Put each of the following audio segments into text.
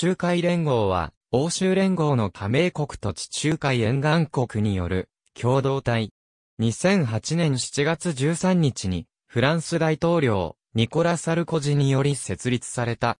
中海連合は、欧州連合の加盟国と地中海沿岸国による共同体。2008年7月13日に、フランス大統領、ニコラ・サルコジにより設立された。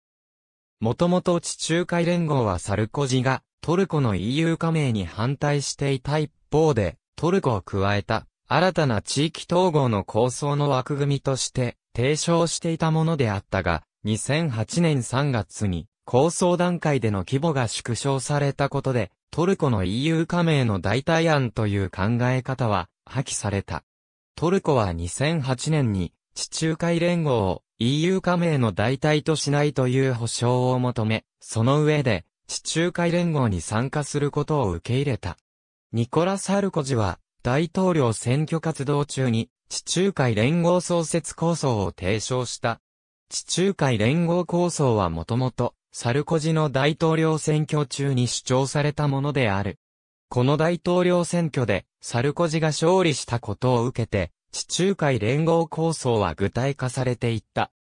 もともと地中海連合はサルコジがトルコの EU 加盟に反対していた一方で、トルコを加えた新たな地域統合の構想の枠組みとして提唱していたものであったが、2008年3月に構想段階での規模が縮小されたことで、トルコの EU 加盟の代替案という考え方は破棄された。トルコは2008年に地中海連合を EU 加盟の代替としないという保証を求め、その上で地中海連合に参加することを受け入れた。ニコラ・サルコジは大統領選挙活動中に地中海連合創設構想を提唱した。地中海連合構想はもともとサルコジの大統領選挙中に主張されたものである。この大統領選挙で、サルコジが勝利したことを受けて、地中海連合構想は具体化されていった。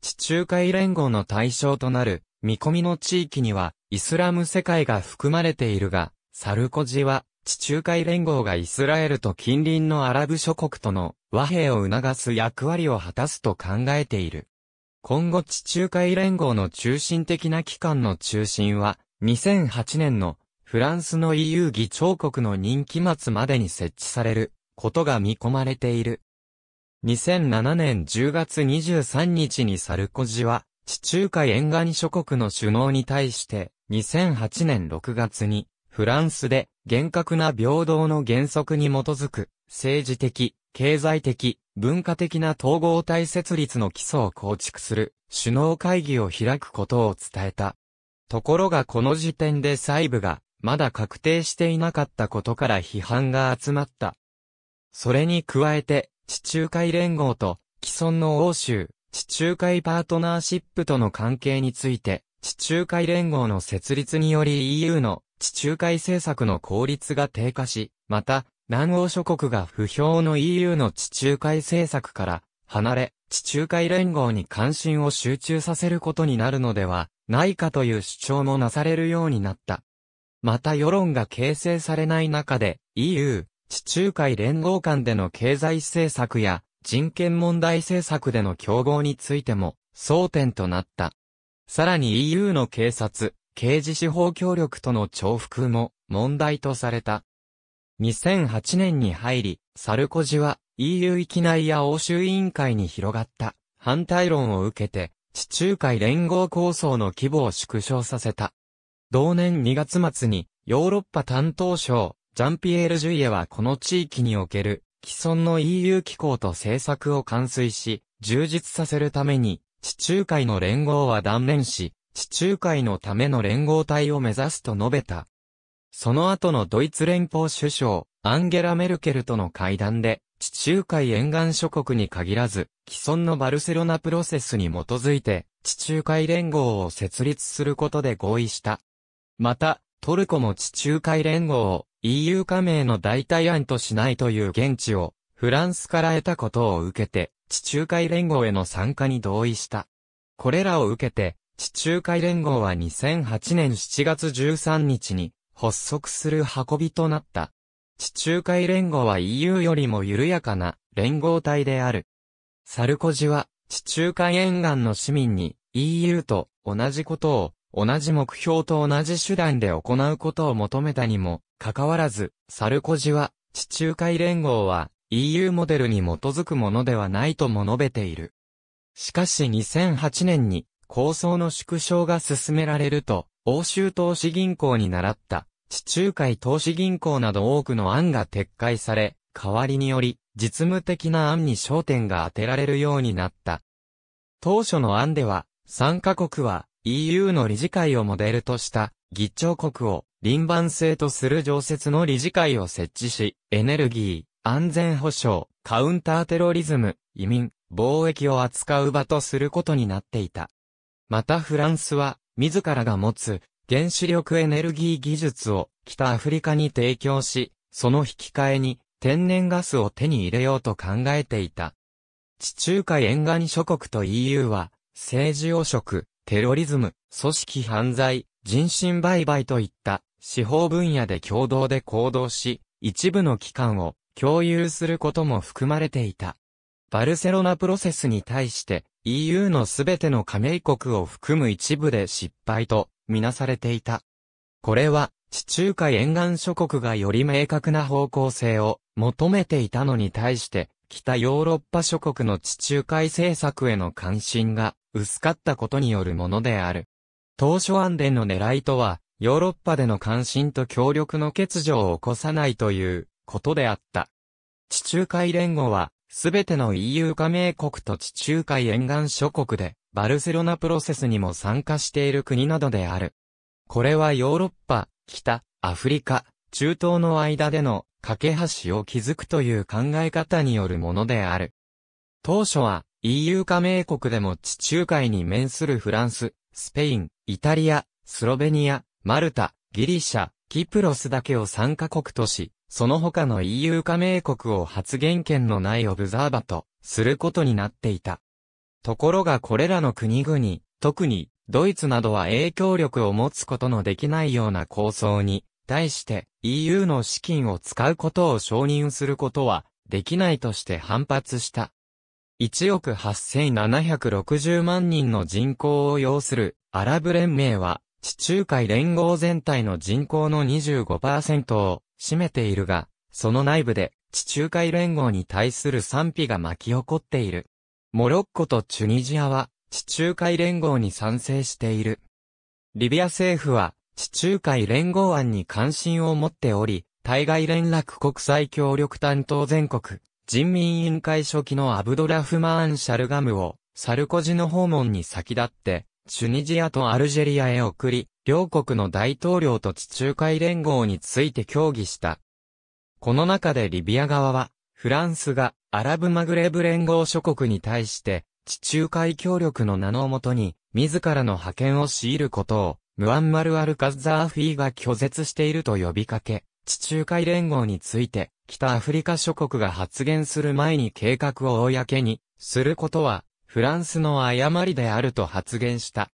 地中海連合の対象となる、見込みの地域には、イスラム世界が含まれているが、サルコジは、地中海連合がイスラエルと近隣のアラブ諸国との和平を促す役割を果たすと考えている。今後地中海連合の中心的な機関の中心は、2008年のフランスの EU 議長国の任期末までに設置されることが見込まれている。2007年10月23日にサルコジは、地中海沿岸諸国の首脳に対して、2008年6月に、フランスで厳格な平等の原則に基づく、政治的、経済的、文化的な統合体設立の基礎を構築する首脳会議を開くことを伝えた。ところがこの時点で細部がまだ確定していなかったことから批判が集まった。それに加えて、地中海連合と既存の欧州、地中海パートナーシップとの関係について、地中海連合の設立により EU の地中海政策の効率が低下し、また、南欧諸国が不評の EU の地中海政策から離れ、地中海連合に関心を集中させることになるのではないかという主張もなされるようになった。また世論が形成されない中で EU、地中海連合間での経済政策や人権問題政策での競合についても争点となった。さらに EU の警察、刑事司法協力との重複も問題とされた。2008年に入り、サルコジは EU 域内や欧州委員会に広がった反対論を受けて、地中海連合構想の規模を縮小させた。同年2月末に、ヨーロッパ担当省、ジャンピエール・ジュイエはこの地域における既存の EU 機構と政策を完遂し、充実させるために、地中海の連合は断念し、地中海のための連合体を目指すと述べた。その後のドイツ連邦首相、アンゲラ・メルケルとの会談で、地中海沿岸諸国に限らず、既存のバルセロナプロセスに基づいて、地中海連合を設立することで合意した。また、トルコも地中海連合を EU 加盟の代替案としないという現地を、フランスから得たことを受けて、地中海連合への参加に同意した。これらを受けて、地中海連合は2008年7月13日に、発足する運びとなった。地中海連合は EU よりも緩やかな連合体である。サルコジは地中海沿岸の市民に EU と同じことを同じ目標と同じ手段で行うことを求めたにもかかわらず、サルコジは地中海連合は EU モデルに基づくものではないとも述べている。しかし2008年に構想の縮小が進められると、欧州投資銀行に習った地中海投資銀行など多くの案が撤回され、代わりにより、実務的な案に焦点が当てられるようになった。当初の案では、参加国は EU の理事会をモデルとした議長国を臨番制とする常設の理事会を設置し、エネルギー、安全保障、カウンターテロリズム、移民、貿易を扱う場とすることになっていた。またフランスは、自らが持つ原子力エネルギー技術を北アフリカに提供し、その引き換えに天然ガスを手に入れようと考えていた。地中海沿岸諸国と EU は、政治汚職、テロリズム、組織犯罪、人身売買といった司法分野で共同で行動し、一部の機関を共有することも含まれていた。バルセロナプロセスに対して EU のすべての加盟国を含む一部で失敗とみなされていた。これは地中海沿岸諸国がより明確な方向性を求めていたのに対して北ヨーロッパ諸国の地中海政策への関心が薄かったことによるものである。当初案での狙いとはヨーロッパでの関心と協力の欠如を起こさないということであった。地中海連合はすべての EU 加盟国と地中海沿岸諸国で、バルセロナプロセスにも参加している国などである。これはヨーロッパ、北、アフリカ、中東の間での架け橋を築くという考え方によるものである。当初は EU 加盟国でも地中海に面するフランス、スペイン、イタリア、スロベニア、マルタ、ギリシャ、キプロスだけを参加国とし、その他の EU 加盟国を発言権のないオブザーバとすることになっていた。ところがこれらの国々、特にドイツなどは影響力を持つことのできないような構想に対して EU の資金を使うことを承認することはできないとして反発した。1億8760万人の人口を要するアラブ連盟は地中海連合全体の人口の25%を占めているが、その内部で地中海連合に対する賛否が巻き起こっている。モロッコとチュニジアは地中海連合に賛成している。リビア政府は地中海連合案に関心を持っており、対外連絡国際協力担当全国人民委員会初期のアブドラフマーン・シャルガムをサルコジの訪問に先立ってチュニジアとアルジェリアへ送り、両国の大統領と地中海連合について協議した。この中でリビア側は、フランスがアラブマグレブ連合諸国に対して、地中海協力の名のもとに、自らの派遣を強いることを、ムアンマル・アルカッザーフィーが拒絶していると呼びかけ、地中海連合について、北アフリカ諸国が発言する前に計画を公にすることは、フランスの誤りであると発言した。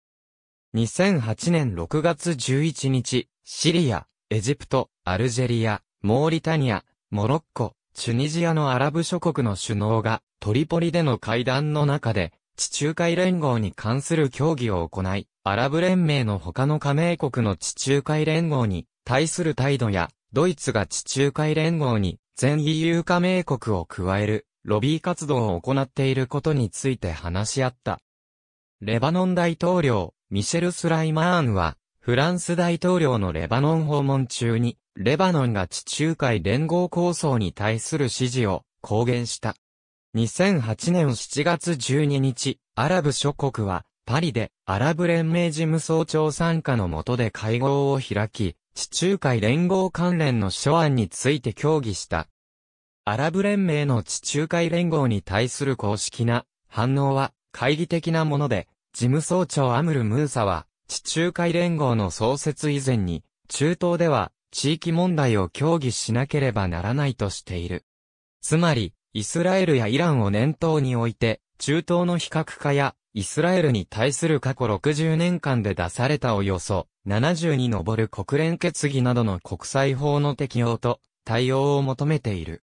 2008年6月11日、シリア、エジプト、アルジェリア、モーリタニア、モロッコ、チュニジアのアラブ諸国の首脳が、トリポリでの会談の中で、地中海連合に関する協議を行い、アラブ連盟の他の加盟国の地中海連合に対する態度や、ドイツが地中海連合に全 EU 加盟国を加えるロビー活動を行っていることについて話し合った。レバノン大統領、ミシェル・スライマーンは、フランス大統領のレバノン訪問中に、レバノンが地中海連合構想に対する支持を公言した。2008年7月12日、アラブ諸国は、パリでアラブ連盟事務総長参加の下で会合を開き、地中海連合関連の諸案について協議した。アラブ連盟の地中海連合に対する公式な反応は懐疑的なもので、事務総長アムル・ムーサは、地中海連合の創設以前に、中東では地域問題を協議しなければならないとしている。つまり、イスラエルやイランを念頭において、中東の非核化や、イスラエルに対する過去60年間で出されたおよそ70に上る国連決議などの国際法の適用と対応を求めている。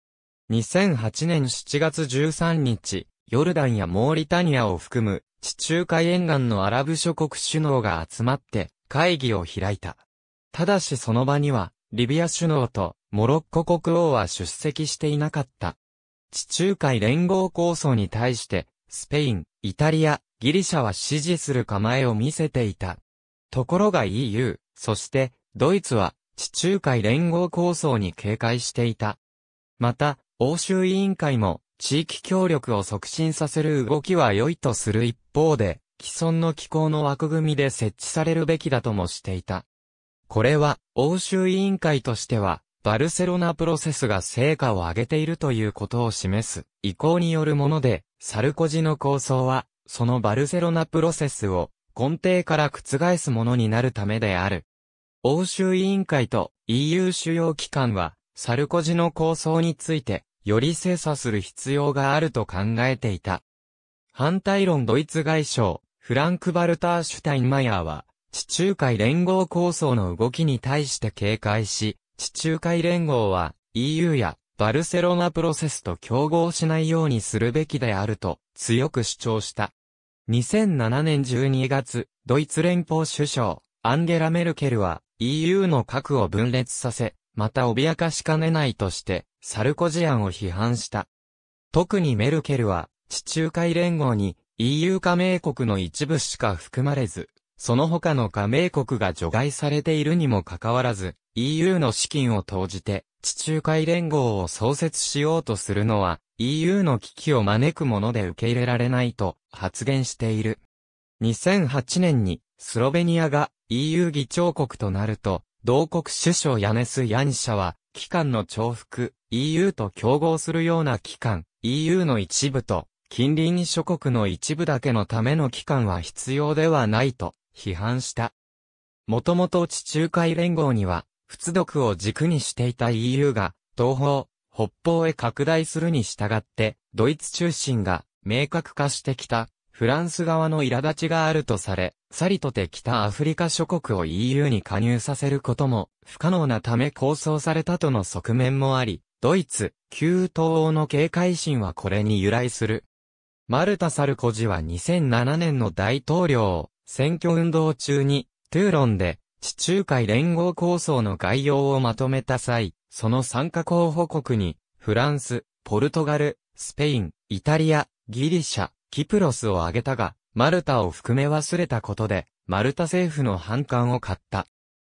2008年7月13日、ヨルダンやモーリタニアを含む地中海沿岸のアラブ諸国首脳が集まって会議を開いた。ただしその場には、リビア首脳とモロッコ国王は出席していなかった。地中海連合構想に対して、スペイン、イタリア、ギリシャは支持する構えを見せていた。ところが EU、そしてドイツは地中海連合構想に警戒していた。また、欧州委員会も地域協力を促進させる動きは良いとする一方で、既存の機構の枠組みで設置されるべきだともしていた。これは、欧州委員会としては、バルセロナプロセスが成果を上げているということを示す意向によるもので、サルコジの構想は、そのバルセロナプロセスを根底から覆すものになるためである。欧州委員会と EU 主要機関は、サルコジの構想について、より精査する必要があると考えていた。反対論ドイツ外相、フランク・バルター・シュタインマヤーは、地中海連合構想の動きに対して警戒し、地中海連合は EU やバルセロナプロセスと競合しないようにするべきであると強く主張した。2007年12月、ドイツ連邦首相、アンゲラ・メルケルは EU の核を分裂させ、また脅かしかねないとして、サルコジ案を批判した。特にメルケルは、地中海連合に EU 加盟国の一部しか含まれず、その他の加盟国が除外されているにもかかわらず、EU の資金を投じて、地中海連合を創設しようとするのは、EU の危機を招くもので受け入れられないと発言している。2008年にスロベニアが EU 議長国となると、同国首相ヤネス・ヤンシャは、機関の重複、EU と競合するような機関、EU の一部と、近隣諸国の一部だけのための機関は必要ではないと、批判した。もともと地中海連合には、仏読を軸にしていた EU が、東方、北方へ拡大するに従って、ドイツ中心が明確化してきた、フランス側の苛立ちがあるとされ、さりとて北アフリカ諸国を EU に加入させることも不可能なため構想されたとの側面もあり、ドイツ、旧東欧の警戒心はこれに由来する。マルタ・サルコジは2007年の大統領選挙運動中に、トゥーロンで地中海連合構想の概要をまとめた際、その参加候補国に、フランス、ポルトガル、スペイン、イタリア、ギリシャ、キプロスを挙げたが、マルタを含め忘れたことで、マルタ政府の反感を買った。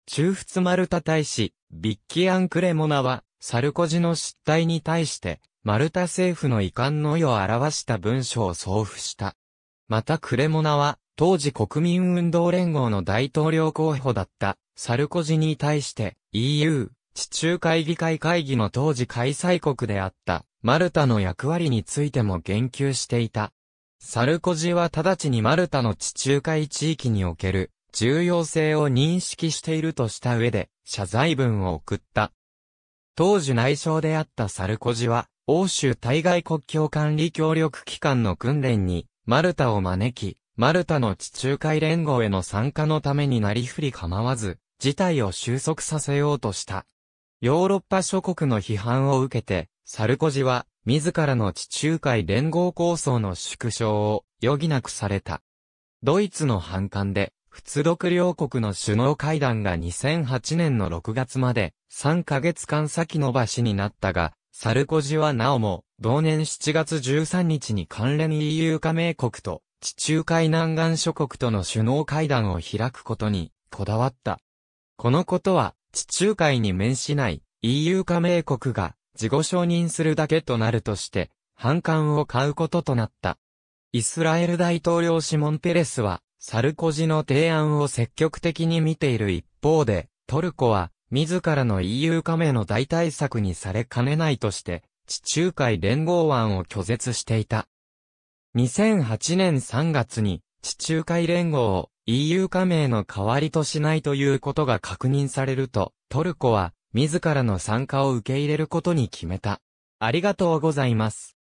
中仏マルタ大使、ビッキアン・クレモナは、サルコジの失態に対して、マルタ政府の遺憾の意を表した文書を送付した。またクレモナは、当時国民運動連合の大統領候補だった、サルコジに対して、EU、地中海議会会議の当時開催国であった、マルタの役割についても言及していた。サルコジは直ちにマルタの地中海地域における重要性を認識しているとした上で謝罪文を送った。当時内相であったサルコジは、欧州対外国境管理協力機関の訓練に、マルタを招き、マルタの地中海連合への参加のためになりふり構わず、事態を収束させようとした。ヨーロッパ諸国の批判を受けて、サルコジは、自らの地中海連合構想の縮小を余儀なくされた。ドイツの反感で、仏独両国の首脳会談が2008年の6月まで3ヶ月間先延ばしになったが、サルコジはなおも、同年7月13日に関連 EU 加盟国と地中海南岸諸国との首脳会談を開くことにこだわった。このことは地中海に面しない EU 加盟国が自己承認するだけとなるとして、反感を買うこととなった。イスラエル大統領シモン・ペレスは、サルコジの提案を積極的に見ている一方で、トルコは、自らの EU 加盟の代替策にされかねないとして、地中海連合案を拒絶していた。2008年3月に、地中海連合を EU 加盟の代わりとしないということが確認されると、トルコは自らの参加を受け入れることに決めた。ありがとうございます。